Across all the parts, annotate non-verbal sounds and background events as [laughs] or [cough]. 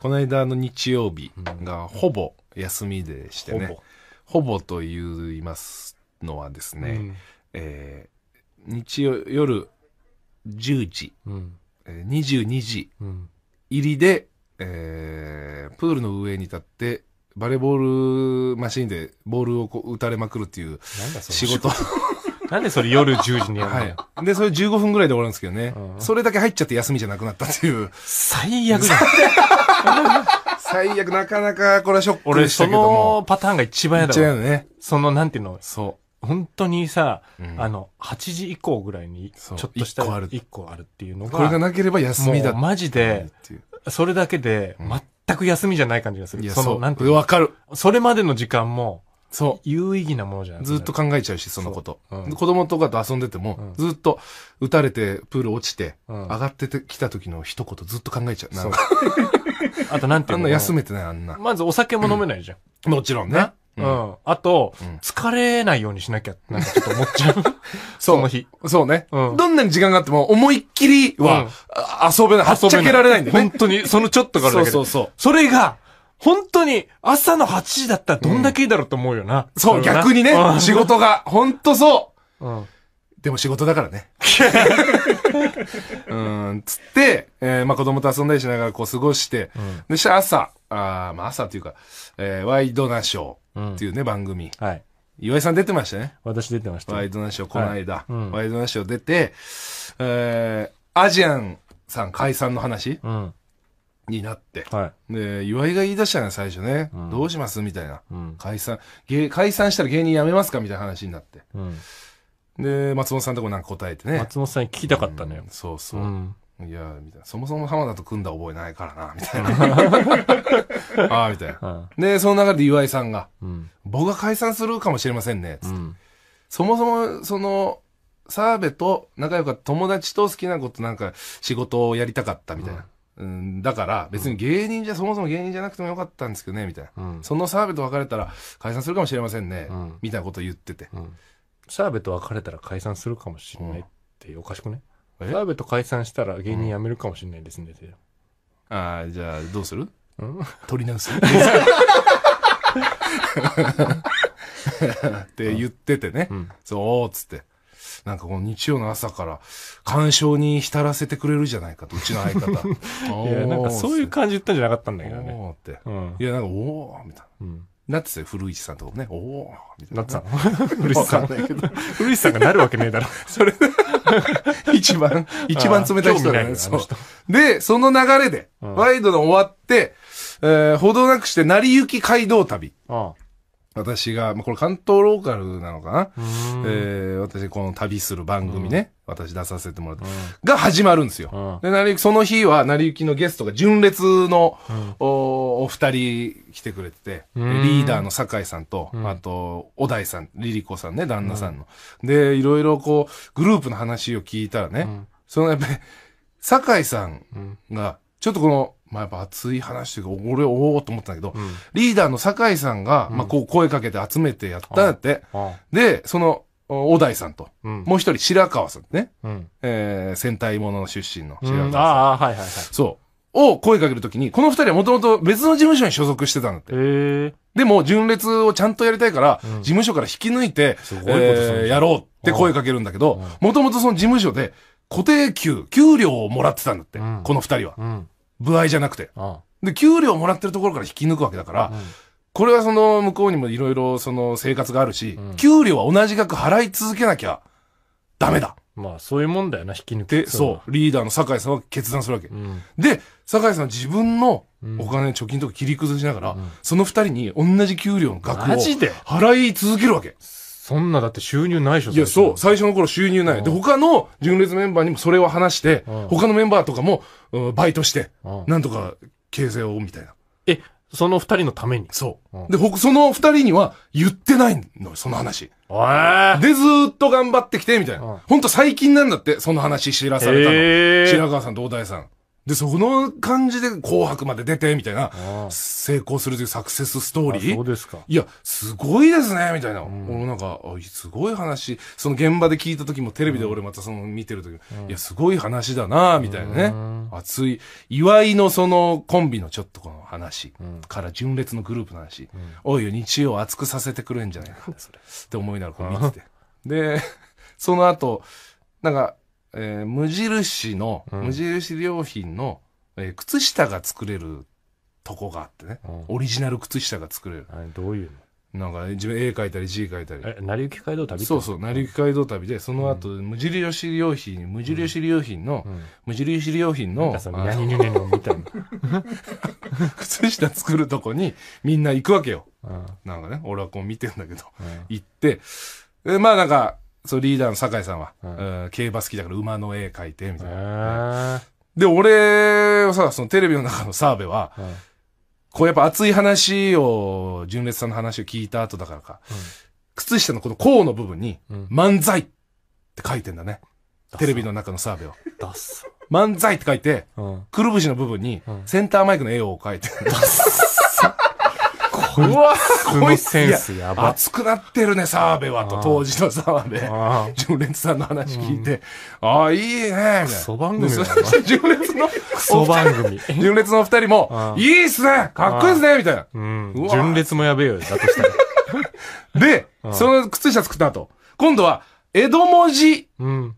この間の日曜日がほぼ休みでしてね、ほぼと言いますのはですね、うん、えー、日曜夜10時、うん、えー、22時入りで、えー、プールの上に立ってバレーボールマシンでボールをこう打たれまくるっていう仕事。なんでそれ夜10時にやるのはい。で、それ15分ぐらいで終わるんですけどね。それだけ入っちゃって休みじゃなくなったっていう。最悪だ。[laughs] 最悪、なかなかこれはショックで俺、しそたけども。のパターンが一番嫌だわ。番嫌だね。その、なんていうの、そう。本当にさ、うんあの、8時以降ぐらいに、ちょっとした一個ある個あるっていうのが、これがなければ休みだもうマジで、それだけで、全く休みじゃない感じがすいる。や、そその、なんていう。のわかる。それまでの時間も、そう。有意義なものじゃないずっと考えちゃうし、そのこと。うん子供とかと遊んでても、ずっと打たれて、プール落ちて、うん上がっててきた時の一言ずっと考えちゃう。なそんうか、。[laughs] あとなんていうのんな休めてない、あんな。まずお酒も飲めないじゃん。もちろんね。ううん。あと、うん疲れないようにしなきゃ、なんかちょっと思っちゃう。[laughs] その日。そうね。うんどんなに時間があっても、思いっきりは、うんあ遊べない。はっちゃけられないんだよね。本当に、そのちょっとからだけでそうそうそう。それが、本当に、朝の8時だったらどんだけいいだろうと思うよな。そう、逆にね、仕事が、本当そう。うん。でも仕事だからね。[laughs] うん、つって、えー、まあ子供と遊んだりしながらこう過ごして、うん、で、したら朝、あまあ朝っていうか、えー、ワイドナショーっていうね、うん、番組。はい。岩井さん出てましたね。私出てました。ワイドナショー、この間。はいうん、ワイドナショー出て、えー、アジアンさん解散の話。うん。になって、はい、で岩井が言い出したの最初ね、うん、どうしますみたいな、うん、解散解散したら芸人辞めますかみたいな話になって、うん、で松本さんとこなんか答えてね松本さんに聞きたかったのよ、そうそう、いやみたいなそもそも浜田と組んだ覚えないからなみたいなああみたいな、[laughs] [laughs] でその流れで岩井さんが、うん、僕が解散するかもしれませんね」つって、そもそもその澤部と仲良かった友達と好きなことなんか仕事をやりたかったみたいな、うん、だから別に芸人じゃ、そもそも芸人じゃなくてもよかったんですけどねみたいな、うん、その澤部と別れたら解散するかもしれませんね、うん、みたいなこと言ってて澤部、うん、と別れたら解散するかもしれないっておかしくね澤部と解散したら芸人辞めるかもしれないですねって、ああじゃあどうする、うん、取り直す [laughs] って言っててね、そうっつってなんかこの日曜の朝から干渉に浸らせてくれるじゃないかと、うちの相方。[laughs] いや、なんかそういう感じ言ったんじゃなかったんだけどね。おって。うん、いや、なんか、おーみたいな。うんなってたよ、古市さんとかね。おーみたいな。なってたの [laughs] 古市さん。古市さんがなるわけねえだろ。[laughs] それ、一番、一番冷たい人だね。そう。で、その流れで、ワイドの終わって、えー、ほどなくして、成り行き街道旅。ああ私が、まあ、これ関東ローカルなのかな、えー、私この旅する番組ね、私出させてもらって、が始まるんですよ。で、なりゆき、その日は、なりゆきのゲストが純烈の、おお二人来てくれてて、リーダーの酒井さんと、あと、小田井さん、リリコさんね、旦那さんの。で、いろいろこう、グループの話を聞いたらね、そのやっぱり、酒井さんが、ちょっとこの、まあ、やっぱ熱い話というか、俺、おおと思ったんだけど、うんリーダーの酒井さんが、まあ、こう声かけて集めてやったんだって。あで、その、お小田井さんと、うんもう一人、白川さんね、うんえー、戦隊ものの出身の白川さん。ああはいはいはいそう。を声かけるときに、この二人はもともと別の事務所に所属してたんだって。へえでも、純烈をちゃんとやりたいから、事務所から引き抜いて、いことえーやろうって声かけるんだけど、もともとその事務所で、固定給、給料をもらってたんだって、うんこの二人は。うん部合じゃなくて。で、給料もらってるところから引き抜くわけだから、これはその向こうにもいろいろその生活があるし、給料は同じ額払い続けなきゃダメだ。まあそういうもんだよな、引き抜く。で、そう、リーダーの酒井さんは決断するわけ。うん、で、酒井さんは自分のお金、貯金とか切り崩しながら、うん、その二人に同じ給料の額を払い続けるわけ。そんなだって収入ないでしょいや、そう。最初の頃収入ない。で、他の純烈メンバーにもそれを話して、他のメンバーとかも、うん、バイトして、なんとか形成を、みたいな。え、その二人のためにそう。で、僕、その二人には言ってないのその話。で、ずっと頑張ってきて、みたいな。ほんと最近なんだって、その話知らされたの。白川さんと大さん。で、その感じで紅白まで出て、みたいな、成功するというサクセスストーリー。そうですか。いや、すごいですね、みたいな。俺なんか、すごい話、その現場で聞いた時も、テレビで俺またその見てる時も、いや、すごい話だな、みたいなね。熱い、祝いのそのコンビのちょっとこの話から純烈のグループの話、おいよ、日曜熱くさせてくれんじゃないか、それ。[laughs] って思いながらこ見てて。[laughs] で、その後、なんか、えー、無印の、うん無印良品の、えー靴下が作れるとこがあってね、うんオリジナル靴下が作れるれどういうのなんか自分絵描いたり字描いたりえ成り行き街道旅そうそう成り行き街道旅でその後、無印良品無印良品の、うん無印良品の何に。ニニのみたいな [laughs] 靴下作るとこにみんな行くわけようんなんかね俺はこう見てんだけどうん行って、えまあなんか、そうリーダーの酒井さんは、うん競馬好きだから馬の絵描いてみたいな、で俺はさそのテレビの中の澤部は、こうやっぱ熱い話を純烈さんの話を聞いた後だからか、うん、靴下のこの甲の部分に「漫才」って書いてんだね、テレビの中の澤部を。漫才って書いて、くるぶしの部分にセンターマイクの絵を描いてうわこいつセンスやば。熱くなってるね、澤部は、と、当時の澤部。純烈さんの話聞いて、うん、ああ、いいね、クソ番組だな。純烈の、クソ番組。[laughs] 純烈のお二人も、いいっすねかっこいいっすねみたいな。うん。純烈もやべえよ、だとしたら。[laughs] で、その靴下作った後、今度は、江戸文字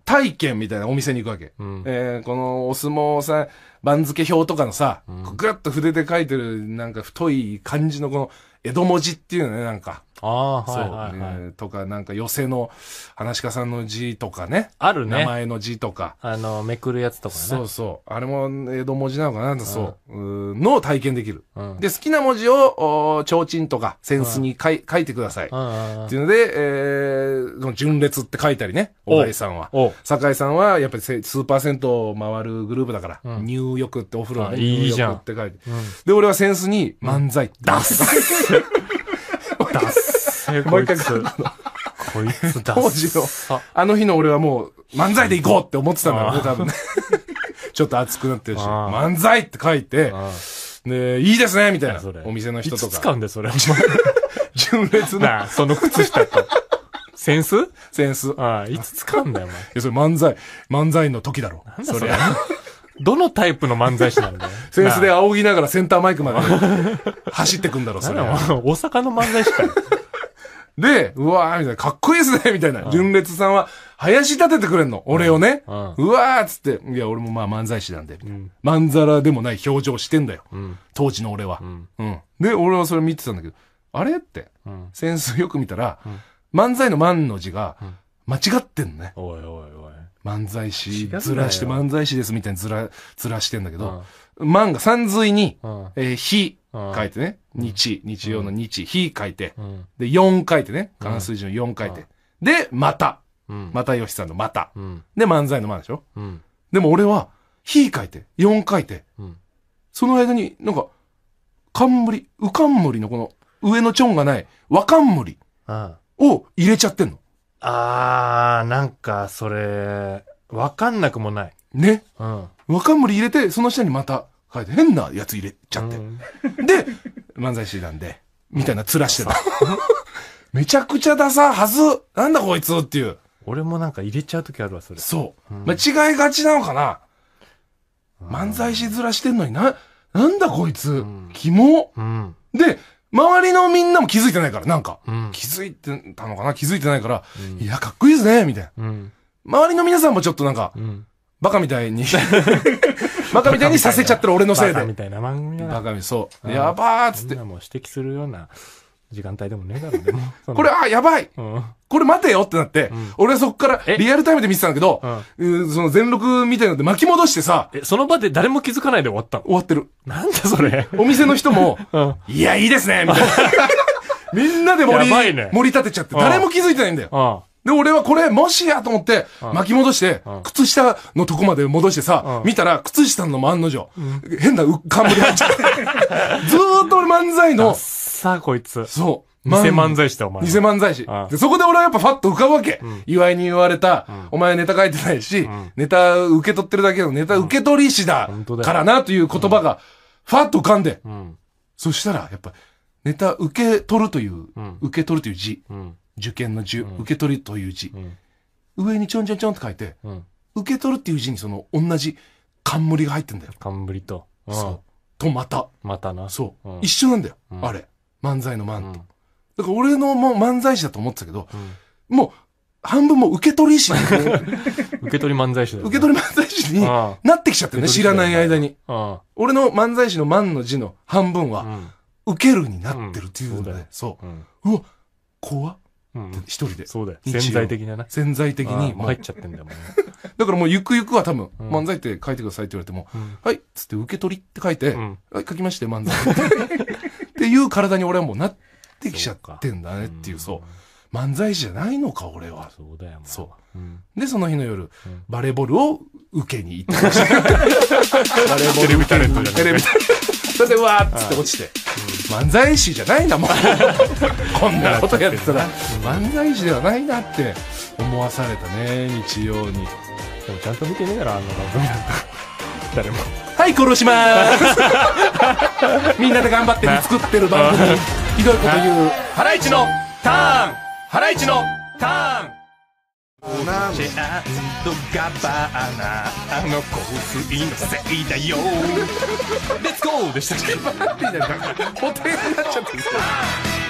体験みたいなお店に行くわけ。うん、えー、このお相撲さん、番付表とかのさ、うん、ぐっと筆で書いてるなんか太い感じのこの江戸文字っていうね、なんか。ああ、そう、はいはいはいとか、なんか寄せの、話し家さんの字とかね。ある名前の字とか。あの、めくるやつとかね。そうそう。あれも江戸文字なのかなそう。のを体験できる。うん。で、好きな文字を、お提灯とか、扇子に書い書いてください。うっんていうので、えー、その純烈って書いたりね。お小井さんは。お酒井さんは、やっぱりスーパー銭湯を回るグループだから、うん入浴ってお風呂のねいいじゃん入浴って書いて。で、俺はセンスに漫才。ダッサい [laughs] え、こいつ。こいつだ当時の、あの日の俺はもう漫才で行こうって思ってたんだろう多分ね。[laughs] ちょっと熱くなってるし、漫才って書いて、で、いいですねみたいな。お店の人とか。いつ使うんだよ、それ。[laughs] 純烈な。その靴下と。センスセンス。ああ、いつ使うんだよ、お前。いや、それ漫才、漫才の時だろ。なんだそれ。どのタイプの漫才師なんだよ。センスで仰ぎながらセンターマイクまで走ってくんだろ、それ。大阪の漫才師かよ。で、うわーみたいな、かっこいいですね [laughs] みたいな。純烈さんは、林立ててくれんの。俺をね。うわーっつって、いや、俺もまあ漫才師なんで、みたいな。まんざらでもない表情してんだよ。当時の俺は。うん。で、俺はそれ見てたんだけど、あれって、センスよく見たら、漫才の万の字が、間違ってんのね。おいおいおい。漫才師、ずらして漫才師ですみたいにずら、ずらしてんだけど、漫、画三髄に、うえー、日、書いてね、日、日曜の日、日書いて、で、4書いてね、関数字の4書いて。で、また、またよしさんのまた。で、漫才の漫でしょでも俺は、日書いて、4書いて、その間になんか、冠、うかんむりのこの、上のチョンがない、わかんむりを入れちゃってんの。あー、なんか、それ、わかんなくもない。ね。うん。若森入れて、その下にまた書いて、変なやつ入れちゃって。うんで、漫才師なんで、みたいな面してた。[laughs] めちゃくちゃダサ、はず、なんだこいつっていう。俺もなんか入れちゃうときあるわ、それ。そう。間違いがちなのかな漫才師面してんのにな、なんだこいつ、キモ。うん。で、周りのみんなも気づいてないから、なんか。うん、気づいてたのかな気づいてないから、うん、いや、かっこいいですね、みたいな、うん。周りの皆さんもちょっとなんか、バカみたいに [laughs] バカみたいにさせちゃってる俺のせいで。バカみたいな番組バカみ、そう。やばーっつって。みんなも指摘するような時間帯でもねえだろ、で [laughs] これ、あ、やばい、うんこれ待てよってなって、うん、俺はそこからリアルタイムで見てたんだけど、うん、その全録みたいので巻き戻してさ。え、その場で誰も気づかないで終わった終わってる。なんだそれ。お店の人も、[laughs] うん、いや、いいですねみたいな。[laughs] みんなで盛り、ね、盛り立てちゃって、誰も気づいてないんだよ。で、俺はこれ、もしやと思って、巻き戻して、靴下のとこまで戻してさ、見たら、靴下の案の定、変なぶり入っちゃって。[laughs] ずーっと俺漫才の。さあ、こいつ。そう。偽漫才師だ、お前。偽漫才師。で、そこで俺はやっぱファッと浮かぶわけ。うん、岩井に言われた、うん、お前ネタ書いてないし、うん、ネタ受け取ってるだけのネタ受け取り師だからなという言葉が、ファッと浮かんで、そしたら、やっぱ、ネタ受け取るという、受け取るという字、受験の受、受け取りという字、上にちょんちょんちょんって書いて、受け取るっていう字にその同じ冠が入ってんだよ。冠と。そう。とまた。またな。そう。一緒なんだよ。あれ。漫才の漫と。だから俺のもう漫才師だと思ってたけど、うん、もう、半分もう受け取り師、[laughs] 受け取り漫才師だ、ね、受け取り漫才師になってきちゃってね、知らない間に。俺の漫才師の漫の字の半分は、受けるになってるっていうので、うん、そう,、ねそう。うわ、怖っ。一人で。そうだよ。潜在的なな。潜在的に。もう入っちゃってんだも [laughs] だからもうゆくゆくは多分、漫才って書いてくださいって言われても、うん、はい、つって受け取りって書いて、うん、はい、書きまして漫才。[laughs] っていう体に俺はもうなってってきちゃってんだねっていうそう,、漫才師じゃないのか俺はそうだよ、まあ、そう、でその日の夜、バレーボールを受けに行ってました [laughs] バレーボールテレビタレントじゃなくテレビタレントそれでわーっつって落ちて、漫才師じゃないなもうこんなことやってたら漫才師ではないなって思わされたね日曜にでもちゃんと見てねえだろあんな番組なんか誰もはい殺しますみんなで頑張って作ってる番組 [laughs] ひどいこと言うハライチのターンハライチのターンとガバーナあの香水のせいだよ [laughs] レッツゴーでしたっけバティー固定になっちゃって